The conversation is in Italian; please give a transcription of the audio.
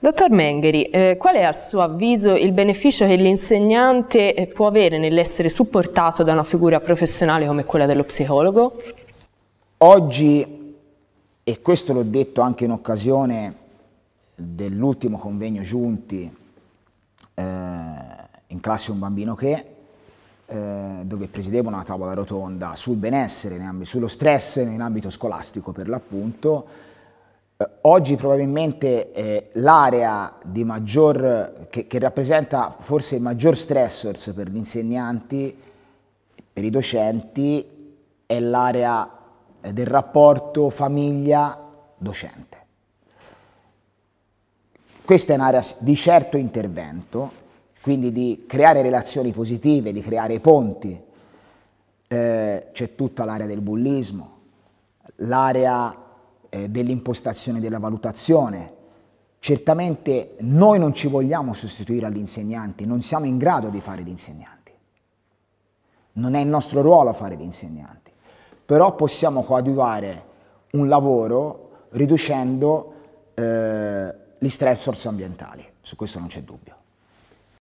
Dottor Mengheri, eh, qual è a suo avviso il beneficio che l'insegnante eh, può avere nell'essere supportato da una figura professionale come quella dello psicologo? Oggi, e questo l'ho detto anche in occasione dell'ultimo convegno giunti eh, in classe Un bambino che, eh, dove presidevo una tavola rotonda sul benessere, sullo stress nell'ambito scolastico per l'appunto, eh, oggi probabilmente eh, l'area che, che, rappresenta forse il maggior stressors per gli insegnanti, per i docenti, è l'area del rapporto famiglia-docente. Questa è un'area di certo intervento, quindi di creare relazioni positive, di creare ponti. Eh, c'è tutta l'area del bullismo, l'area eh, dell'impostazione della valutazione. Certamente noi non ci vogliamo sostituire agli insegnanti, non siamo in grado di fare gli insegnanti. Non è il nostro ruolo fare gli insegnanti, però possiamo coadiuvare un lavoro riducendo eh, gli stressors ambientali, su questo non c'è dubbio.